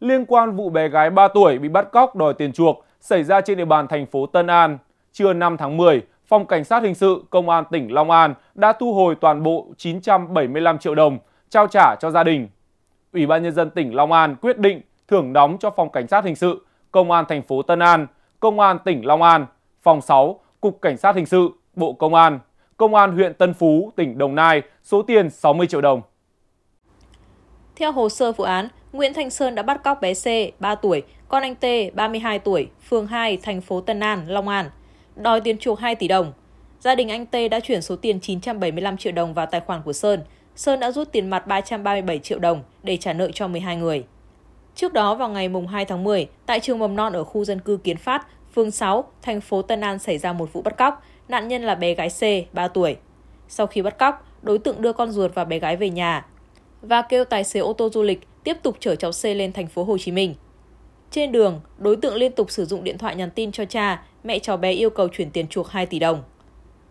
liên quan vụ bé gái 3 tuổi bị bắt cóc đòi tiền chuộc xảy ra trên địa bàn thành phố Tân An. Trưa 5 tháng 10, Phòng Cảnh sát Hình sự Công an tỉnh Long An đã thu hồi toàn bộ 975 triệu đồng trao trả cho gia đình. Ủy ban Nhân dân tỉnh Long An quyết định thưởng đóng cho Phòng Cảnh sát Hình sự Công an thành phố Tân An, Công an tỉnh Long An, Phòng 6, Cục Cảnh sát Hình sự, Bộ Công an, Công an huyện Tân Phú, tỉnh Đồng Nai số tiền 60 triệu đồng. Theo hồ sơ vụ án, Nguyễn Thanh Sơn đã bắt cóc bé C, 3 tuổi, con anh T, 32 tuổi, phường 2, thành phố Tân An, Long An, đòi tiền chuộc 2 tỷ đồng. Gia đình anh T đã chuyển số tiền 975 triệu đồng vào tài khoản của Sơn. Sơn đã rút tiền mặt 337 triệu đồng để trả nợ cho 12 người. Trước đó vào ngày 2 tháng 10, tại trường mầm non ở khu dân cư Kiến Phát, phường 6, thành phố Tân An xảy ra một vụ bắt cóc, nạn nhân là bé gái C, 3 tuổi. Sau khi bắt cóc, đối tượng đưa con ruột và bé gái về nhà, và kêu tài xế ô tô du lịch tiếp tục chở cháu C lên thành phố Hồ Chí Minh. Trên đường, đối tượng liên tục sử dụng điện thoại nhắn tin cho cha, mẹ cháu bé yêu cầu chuyển tiền chuộc 2 tỷ đồng.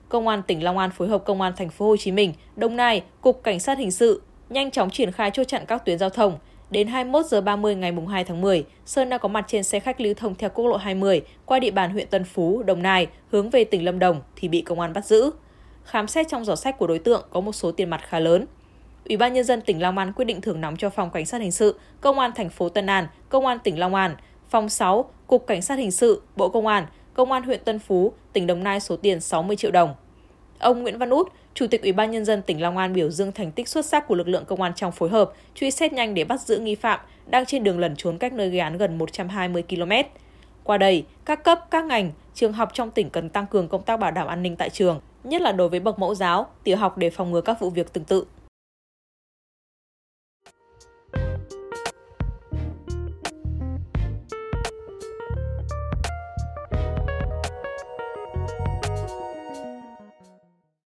Công an tỉnh Long An phối hợp công an thành phố Hồ Chí Minh, Đồng Nai, cục cảnh sát hình sự nhanh chóng triển khai chốt chặn các tuyến giao thông. Đến 21 giờ 30 ngày 2 tháng 10, Sơn đã có mặt trên xe khách lưu thông theo quốc lộ 20 qua địa bàn huyện Tân Phú, Đồng Nai, hướng về tỉnh Lâm Đồng thì bị công an bắt giữ. Khám xét trong giỏ sách của đối tượng có một số tiền mặt khá lớn. Ủy ban nhân dân tỉnh Long An quyết định thưởng nóng cho phòng cảnh sát hình sự, công an thành phố Tân An, công an tỉnh Long An, phòng 6, cục cảnh sát hình sự, Bộ Công an, công an huyện Tân Phú, tỉnh Đồng Nai số tiền 60 triệu đồng. Ông Nguyễn Văn Út, Chủ tịch Ủy ban nhân dân tỉnh Long An biểu dương thành tích xuất sắc của lực lượng công an trong phối hợp truy xét nhanh để bắt giữ nghi phạm đang trên đường lẩn trốn cách nơi gây án gần 120 km. Qua đây, các cấp, các ngành, trường học trong tỉnh cần tăng cường công tác bảo đảm an ninh tại trường, nhất là đối với bậc mẫu giáo, tiểu học để phòng ngừa các vụ việc tương tự.